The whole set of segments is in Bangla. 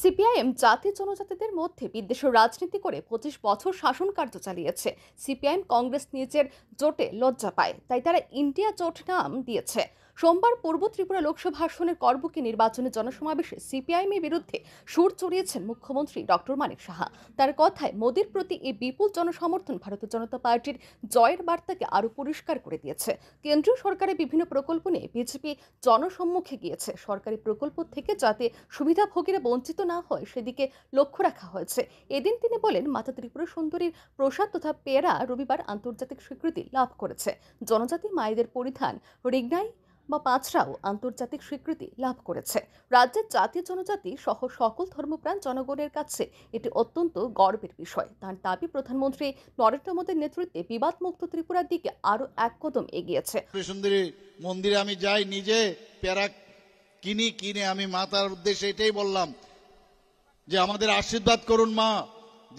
সিপিআইএম জাতি জনজাতিদের মধ্যে বিদ্বেষের রাজনীতি করে পঁচিশ বছর শাসন কার্য চালিয়েছে সিপিআইএম কংগ্রেস নিজের জোটে লজ্জা পায় তাই তারা ইন্ডিয়া জোট নাম দিয়েছে সোমবার পূর্ব ত্রিপুরা লোকসভা আসনের করবুকে নির্বাচনে জনসমাবেশে সিপিআইএম এর বিরুদ্ধে সুর চড়িয়েছেন মুখ্যমন্ত্রী ডক্টর মানিক সাহা তার কথায় মোদীর প্রতি এই বিপুল জনসমর্থন ভারতীয় জনতা পার্টির জয়ের বার্তাকে আরও পরিষ্কার করে দিয়েছে কেন্দ্রীয় সরকারের বিভিন্ন প্রকল্প নিয়ে বিজেপি জনসম্মুখে গিয়েছে সরকারি প্রকল্প থেকে যাতে সুবিধাভোগীরা বঞ্চিত না হয় সেদিকে লক্ষ্য রাখা হয়েছে এদিন তিনি বলেন মাতা ত্রিপুরা সুন্দরীর প্রসাদ তথা পেরা রবিবার আন্তর্জাতিক স্বীকৃতি লাভ করেছে জনজাতি মায়েদের পরিধান রিগনাই বা পাঁচরাও আন্তর্জাতিক স্বীকৃতি লাভ করেছে রাজ্যের জাতি জনজাতি সহ সকল ধর্মপ্রাণ জনগণের কাছে এটি অত্যন্ত গর্বের বিষয় তার দাবি প্রধানমন্ত্রী নরেন্দ্র মোদীর নেতৃত্বে বিবাদমুক্ত ত্রিপুরার দিকে আরও এক কদম এগিয়েছে মন্দিরে আমি যাই নিজে প্যারা কিনি কিনে আমি মাতার উদ্দেশ্যে এটাই বললাম যে আমাদের আশীর্বাদ করুন মা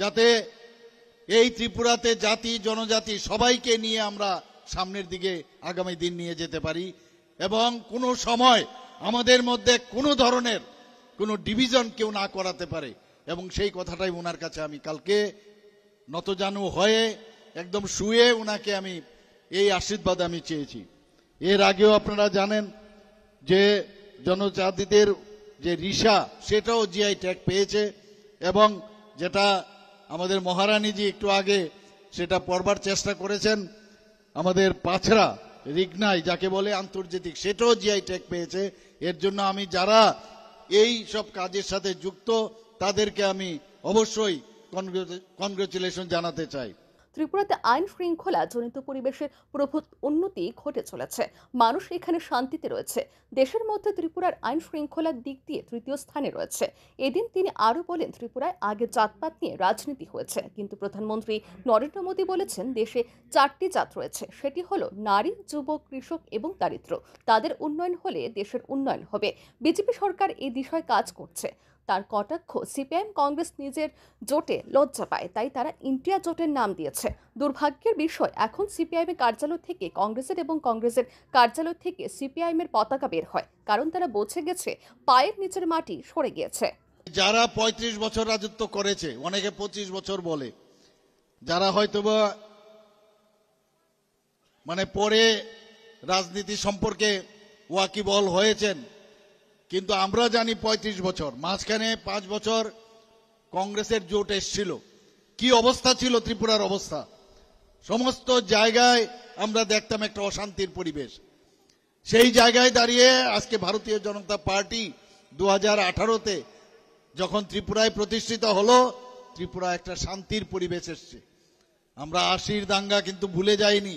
যাতে এই ত্রিপুরাতে জাতি জনজাতি সবাইকে নিয়ে আমরা সামনের দিকে আগামী দিন নিয়ে যেতে পারি এবং কোনো সময় আমাদের মধ্যে কোনো ধরনের কোনো ডিভিশন কেউ না করাতে পারে এবং সেই কথাটাই ওনার কাছে আমি কালকে নতজানু হয়ে একদম শুয়ে ওনাকে আমি এই আশীর্বাদ আমি চেয়েছি এর আগেও আপনারা জানেন যে জনজাতিদের যে রিসা সেটাও জিআই ট্যাগ পেয়েছে এবং যেটা আমাদের মহারানীজি একটু আগে সেটা পড়বার চেষ্টা করেছেন আমাদের পাছরা রিগনাই যাকে বলে আন্তর্জাতিক সেটাও জিআই ট্যাগ পেয়েছে এর জন্য আমি যারা এই সব কাজের সাথে যুক্ত তাদেরকে আমি অবশ্যই কনগ্রেচুলেশন জানাতে চাই ত্রিপুরাতে আইন শৃঙ্খলা জনিত পরিবেশের প্রভূত উন্নতি ঘটে চলেছে মানুষ এখানে শান্তিতে রয়েছে দেশের মধ্যে ত্রিপুরার আইন শৃঙ্খলার দিক দিয়ে তৃতীয় স্থানে রয়েছে এদিন তিনি আরও বলেন ত্রিপুরায় আগে জাতপাত নিয়ে রাজনীতি হয়েছে কিন্তু প্রধানমন্ত্রী নরেন্দ্র মোদী বলেছেন দেশে চারটি জাত রয়েছে সেটি হলো নারী যুবক কৃষক এবং দারিদ্র তাদের উন্নয়ন হলে দেশের উন্নয়ন হবে বিজেপি সরকার এ বিষয়ে কাজ করছে তার কটাক্ষ সিপিআইএম কংগ্রেস নিজের জোটে লজ্জা পায় তাই তারা ইন্ডিয়া জোটের নাম দিয়েছে দুর্ভাগ্যের বিষয় এখন সিপিআইএমের কার্যালয় থেকে কংগ্রেসের এবং কংগ্রেসের কার্যালয় থেকে সিপিআইএমের পতাকা বের হয় কারণ তারা বোঝে গেছে পায়ের নিচের মাটি সরে গিয়েছে যারা ৩৫ বছর রাজত্ব করেছে অনেকে ২৫ বছর বলে যারা হয়তোবা মানে পরে রাজনীতি সম্পর্কে ওয়াকিবল হয়েছেন কিন্তু আমরা জানি ৩৫ বছর মাঝখানে পাঁচ বছর কংগ্রেসের জোট এসছিল কি অবস্থা ছিল ত্রিপুরার অবস্থা সমস্ত জায়গায় আমরা দেখতাম একটা অশান্তির পরিবেশ সেই জায়গায় দাঁড়িয়ে আজকে ভারতীয় জনতা পার্টি দু হাজার আঠারোতে যখন ত্রিপুরায় প্রতিষ্ঠিত হলো ত্রিপুরা একটা শান্তির পরিবেশ এসছে আমরা আশির দাঙ্গা কিন্তু ভুলে যাইনি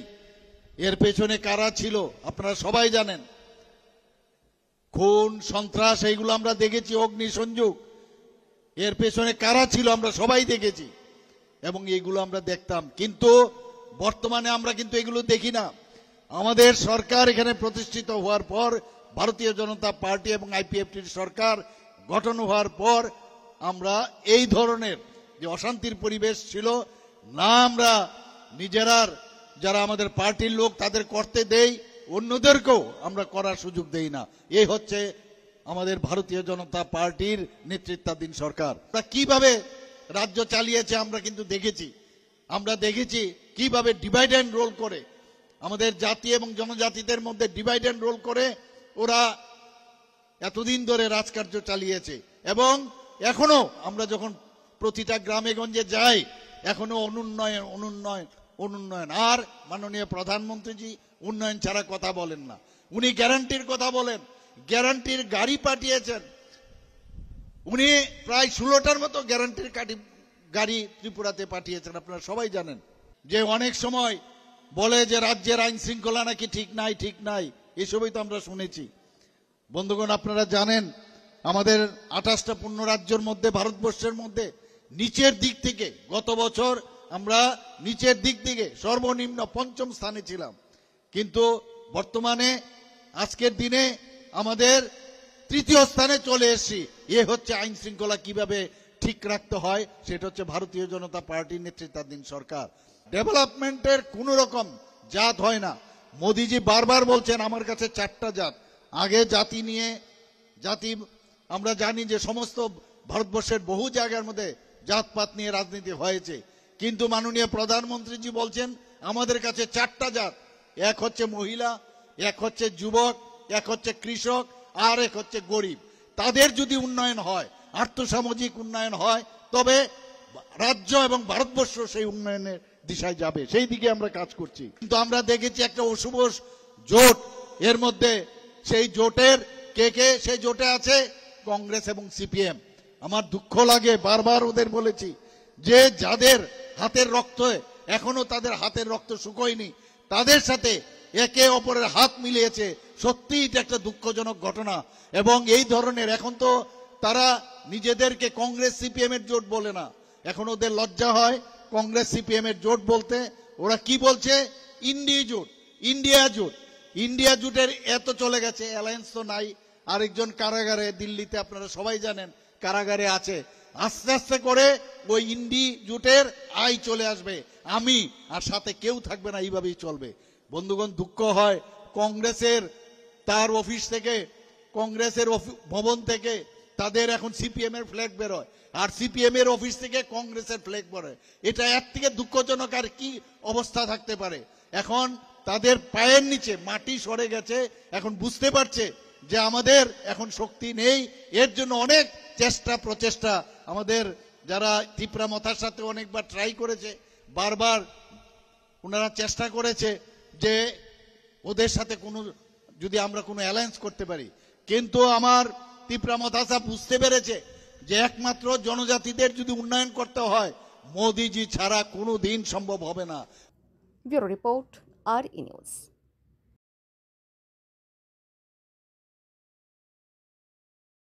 এর পেছনে কারা ছিল আপনারা সবাই জানেন খুন সন্ত্রাস এইগুলো আমরা দেখেছি অগ্নি সংযোগ এর পেছনে কারা ছিল আমরা সবাই দেখেছি এবং এইগুলো আমরা দেখতাম কিন্তু বর্তমানে আমরা কিন্তু এগুলো দেখি না আমাদের সরকার এখানে প্রতিষ্ঠিত হওয়ার পর ভারতীয় জনতা পার্টি এবং আইপিএফটির সরকার গঠন হওয়ার পর আমরা এই ধরনের যে অশান্তির পরিবেশ ছিল না আমরা নিজেরার যারা আমাদের পার্টির লোক তাদের করতে দেই অন্যদেরকেও আমরা করার সুযোগ দেই না এই হচ্ছে আমাদের ভারতীয় জনতা পার্টির নেতৃত্বাধীন সরকার তা কিভাবে রাজ্য চালিয়েছে আমরা কিন্তু দেখেছি আমরা দেখেছি কিভাবে ডিভাইড অ্যান্ড রোল করে আমাদের জাতি এবং জনজাতিদের মধ্যে ডিভাইড অ্যান্ড রোল করে ওরা এতদিন ধরে রাজকার্য চালিয়েছে এবং এখনো আমরা যখন প্রতিটা গ্রামে গঞ্জে যাই এখনো অনুন্নয়ন অনুন্নয়ন অনুন্নয়ন আর মাননীয় প্রধানমন্ত্রীজি উন্নয়ন ছাড়া কথা বলেন না উনি গ্যারান্টির কথা বলেন গ্যারান্টির গাড়ি পাঠিয়েছেন উনি প্রায় ষোলোটার মতো গ্যারান্টির গাড়ি ত্রিপুরাতে পাঠিয়েছেন আপনারা সবাই জানেন যে অনেক সময় বলে যে রাজ্যের আইন শৃঙ্খলা নাকি ঠিক নাই ঠিক নাই এসবই তো আমরা শুনেছি বন্ধুগণ আপনারা জানেন আমাদের আঠাশটা পূর্ণ রাজ্যের মধ্যে ভারতবর্ষের মধ্যে নিচের দিক থেকে গত বছর আমরা নিচের দিক থেকে সর্বনিম্ন পঞ্চম স্থানে ছিলাম কিন্তু বর্তমানে আজকের দিনে আমাদের তৃতীয় স্থানে চলে এসেছি এ হচ্ছে আইন শৃঙ্খলা কিভাবে ঠিক রাখতে হয় সেটা হচ্ছে ভারতীয় জনতা পার্টির নেতৃত্বাধীন সরকার ডেভেলপমেন্টের কোন রকম জাত হয় না মোদিজি বারবার বলছেন আমার কাছে চারটা জাত আগে জাতি নিয়ে জাতি আমরা জানি যে সমস্ত ভারতবর্ষের বহু জায়গার মধ্যে জাতপাত নিয়ে রাজনীতি হয়েছে কিন্তু মাননীয় প্রধানমন্ত্রীজি বলছেন আমাদের কাছে চারটা জাত এক হচ্ছে মহিলা এক হচ্ছে যুবক এক হচ্ছে কৃষক আর এক হচ্ছে গরিব তাদের যদি উন্নয়ন হয় আর্থসামাজিক উন্নয়ন হয় তবে রাজ্য এবং ভারতবর্ষ সেই উন্নয়নের দিশায় যাবে সেই দিকে আমরা কাজ করছি কিন্তু আমরা দেখেছি একটা অশুভ জোট এর মধ্যে সেই জোটের কে কে সেই জোটে আছে কংগ্রেস এবং সিপিএম আমার দুঃখ লাগে বারবার ওদের বলেছি যে যাদের হাতের রক্ত এখনো তাদের হাতের রক্ত শুকোয়নি তাদের সাথে একে অপরের হাত মিলিয়েছে সত্যি এটা একটা দুঃখজনক ঘটনা এবং এই ধরনের এখন তো তারা নিজেদেরকে কংগ্রেস সিপিএম এর জোট বলে না এখন ওদের লজ্জা হয় কংগ্রেস সিপিএম এর জোট বলতে ওরা কি বলছে ইন্ডি জোট ইন্ডিয়া জোট ইন্ডিয়া জোটের এত চলে গেছে অ্যালায়েন্স তো নাই আরেকজন কারাগারে দিল্লিতে আপনারা সবাই জানেন কারাগারে আছে আস্তে আস্তে করে ওই ইন্ডি জুটের আয় চলে আসবে আমি আর সাথে কেউ থাকবে না এইভাবেই চলবে বন্ধুগণ দুঃখ হয় কংগ্রেসের তার অফিস থেকে কংগ্রেসের ভবন থেকে তাদের এখন সিপিএম এর ফ্ল্যাগ বেরোয় আর সিপিএম এর অফিস থেকে কংগ্রেসের ফ্ল্যাগ বেরোয় এটা এর থেকে দুঃখজনক আর কি অবস্থা থাকতে পারে এখন তাদের পায়ের নিচে মাটি সরে গেছে এখন বুঝতে পারছে যে আমাদের এখন শক্তি নেই এর জন্য অনেক চেষ্টা প্রচেষ্টা আমাদের যারা ত্রিপুরা মথার সাথে অনেকবার ট্রাই করেছে বারবার ওনারা চেষ্টা করেছে যে ওদের সাথে কোনো যদি আমরা কোনো অ্যালায়েন্স করতে পারি কিন্তু আমার ত্রিপুরা মথাসা বুঝতে পেরেছে যে একমাত্র জনজাতিদের যদি উন্নয়ন করতে হয় মোদিজি ছাড়া কোনো দিন সম্ভব হবে না ব্যুরো রিপোর্ট আর ইনিউজ